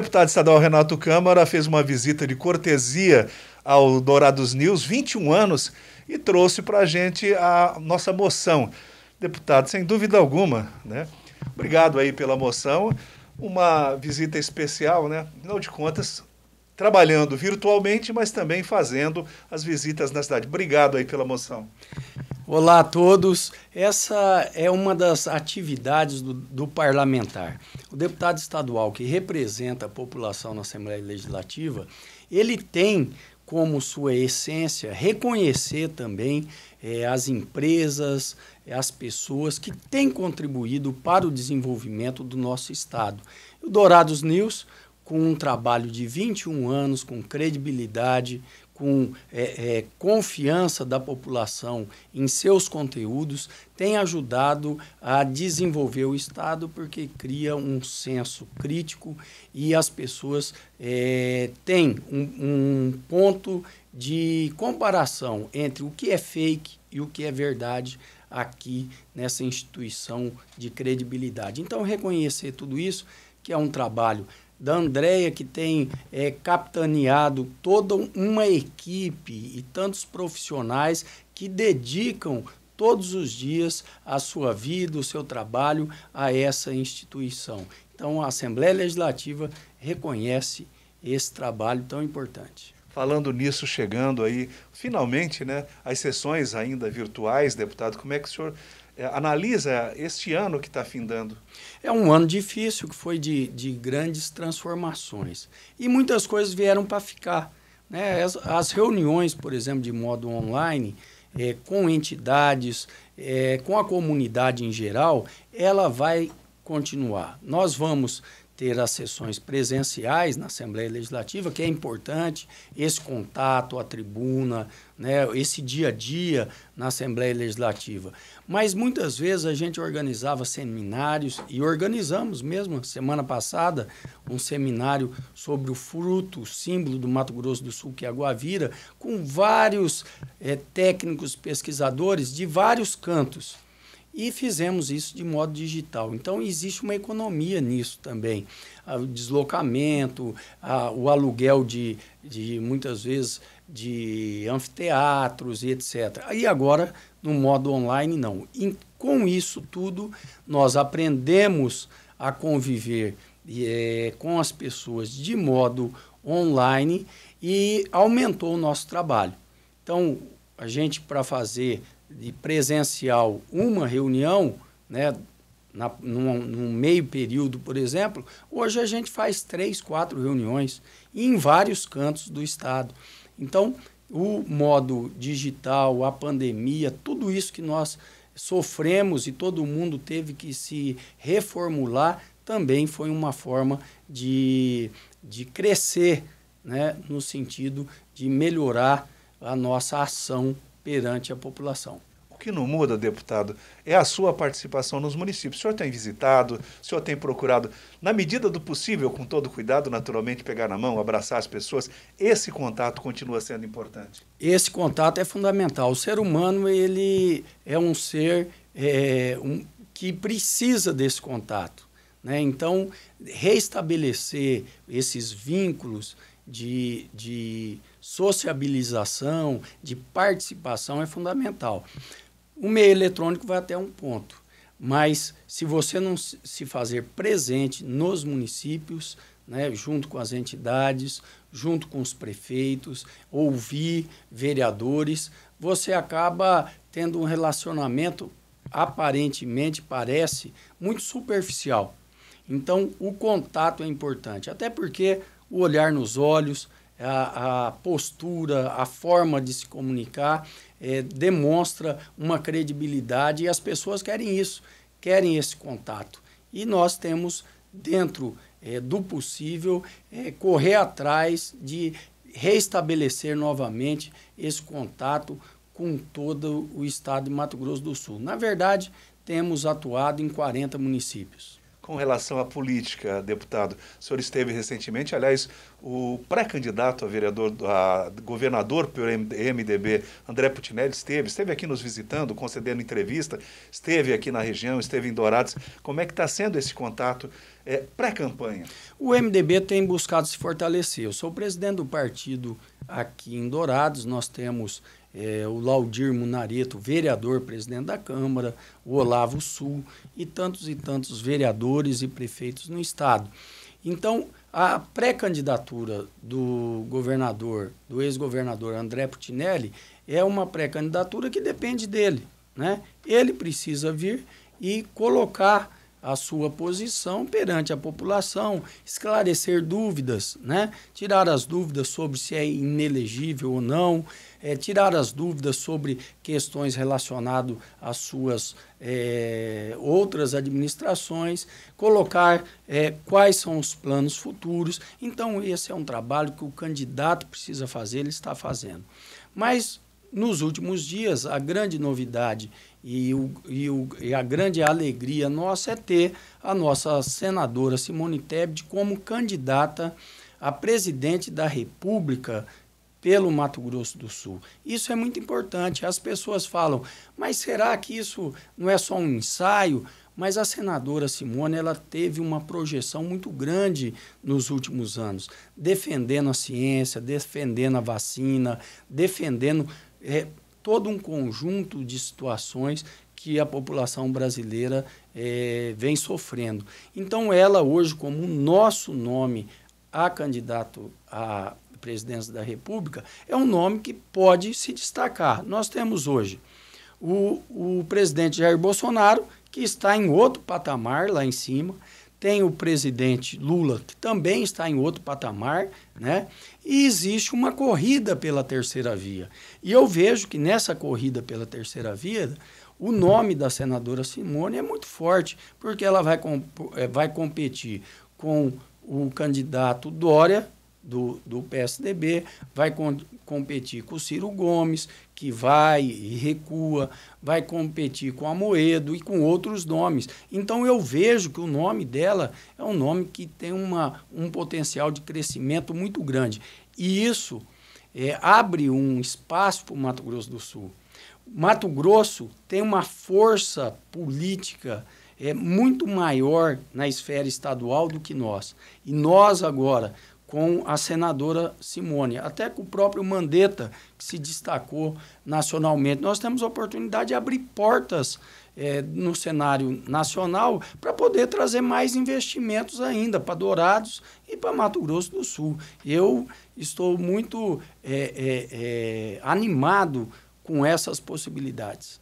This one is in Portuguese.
deputado estadual Renato Câmara fez uma visita de cortesia ao Dourados News, 21 anos, e trouxe para a gente a nossa moção. Deputado, sem dúvida alguma, né? Obrigado aí pela moção. Uma visita especial, né? Afinal de contas, trabalhando virtualmente, mas também fazendo as visitas na cidade. Obrigado aí pela moção. Olá a todos. Essa é uma das atividades do, do, parlamentar. O deputado estadual que representa a população na Assembleia Legislativa, ele tem como sua essência reconhecer também eh, as empresas, eh, as pessoas que têm contribuído para o desenvolvimento do nosso Estado. O Dourados News, com um trabalho de 21 anos, com credibilidade, com é, é, confiança da população em seus conteúdos, tem ajudado a desenvolver o Estado, porque cria um senso crítico e as pessoas é, têm um, um ponto de comparação entre o que é fake e o que é verdade aqui nessa instituição de credibilidade. Então, reconhecer tudo isso, que é um trabalho da Andréia, que tem é, capitaneado toda uma equipe e tantos profissionais que dedicam todos os dias a sua vida, o seu trabalho a essa instituição. Então, a Assembleia Legislativa reconhece esse trabalho tão importante. Falando nisso, chegando aí, finalmente, né, as sessões ainda virtuais, deputado, como é que o senhor eh, analisa este ano que está findando? É um ano difícil, que foi de, de grandes transformações. E muitas coisas vieram para ficar. Né? As, as, reuniões, por exemplo, de modo online, é, com entidades, é, com a comunidade em geral, ela vai continuar. Nós vamos ter as sessões presenciais na Assembleia Legislativa, que é importante, esse contato, a tribuna, né, esse dia a dia na Assembleia Legislativa. Mas muitas vezes a gente organizava seminários e organizamos mesmo, semana passada, um seminário sobre o fruto, o símbolo do Mato Grosso do Sul, que é a Guavira, com vários é, técnicos pesquisadores de vários cantos e fizemos isso de modo digital. Então, existe uma economia nisso também. Ah, o deslocamento, ah, o aluguel de, de muitas vezes de anfiteatros e etc. E agora, no modo online, não. E com isso tudo, nós aprendemos a conviver é, com as pessoas de modo online e aumentou o nosso trabalho. Então, a gente, para fazer de presencial uma reunião, né, na, num, num, meio período, por exemplo, hoje a gente faz três, quatro reuniões em vários cantos do estado. Então, o modo digital, a pandemia, tudo isso que nós sofremos e todo mundo teve que se reformular, também foi uma forma de, de crescer, né, no sentido de melhorar a nossa ação perante a população. O que não muda, deputado, é a sua participação nos municípios. O senhor tem visitado, o senhor tem procurado, na medida do possível, com todo cuidado, naturalmente, pegar na mão, abraçar as pessoas. Esse contato continua sendo importante. Esse contato é fundamental. O ser humano, ele é um ser é, um, que precisa desse contato. Né? Então, reestabelecer esses vínculos de, de sociabilização, de participação é fundamental. O meio eletrônico vai até um ponto, mas se você não se fazer presente nos municípios, né, junto com as entidades, junto com os prefeitos, ouvir vereadores, você acaba tendo um relacionamento aparentemente parece muito superficial. Então, o contato é importante, até porque o olhar nos olhos, a, a postura, a forma de se comunicar é, demonstra uma credibilidade e as pessoas querem isso, querem esse contato. E nós temos, dentro é, do possível, é, correr atrás de reestabelecer novamente esse contato com todo o estado de Mato Grosso do Sul. Na verdade, temos atuado em 40 municípios com relação à política, deputado. O senhor esteve recentemente, aliás, o pré-candidato a vereador, a governador pelo MDB, André Putinelli, esteve, esteve aqui nos visitando, concedendo entrevista, esteve aqui na região, esteve em Dourados. Como é que está sendo esse contato é, pré-campanha? O MDB tem buscado se fortalecer. Eu sou presidente do partido aqui em Dourados, nós temos é, o Laudir Munareto, vereador, presidente da Câmara, o Olavo Sul e tantos e tantos vereadores e prefeitos no Estado. Então, a pré-candidatura do governador, do ex-governador André Putinelli, é uma pré-candidatura que depende dele. Né? Ele precisa vir e colocar a sua posição perante a população, esclarecer dúvidas, né? tirar as dúvidas sobre se é inelegível ou não, é, tirar as dúvidas sobre questões relacionadas às suas é, outras administrações, colocar é, quais são os planos futuros. Então, esse é um trabalho que o candidato precisa fazer, ele está fazendo. Mas nos últimos dias, a grande novidade e, o, e, o, e, a grande alegria nossa é ter a nossa senadora Simone Tebet como candidata a presidente da República pelo Mato Grosso do Sul. Isso é muito importante. As pessoas falam, mas será que isso não é só um ensaio? Mas a senadora Simone ela teve uma projeção muito grande nos últimos anos, defendendo a ciência, defendendo a vacina, defendendo é todo um conjunto de situações que a população brasileira é, vem sofrendo. Então, ela hoje, como o nosso nome a candidato à presidência da República, é um nome que pode se destacar. Nós temos hoje o, o presidente Jair Bolsonaro, que está em outro patamar lá em cima tem o presidente Lula, que também está em outro patamar, né? E existe uma corrida pela terceira via. E eu vejo que nessa corrida pela terceira via, o nome da senadora Simone é muito forte, porque ela vai, eh, vai competir com o candidato Dória, do, do PSDB, vai com, competir com o Ciro Gomes, que vai e recua, vai competir com a Moedo e com outros nomes. Então eu vejo que o nome dela é um nome que tem uma, um potencial de crescimento muito grande. E isso é, abre um espaço para o Mato Grosso do Sul. Mato Grosso tem uma força política é muito maior na esfera estadual do que nós. E nós agora, com a senadora Simone, até com o próprio Mandetta, que se destacou nacionalmente. Nós temos a oportunidade de abrir portas é, no cenário nacional para poder trazer mais investimentos ainda para Dourados e para Mato Grosso do Sul. Eu estou muito é, é, é animado com essas possibilidades.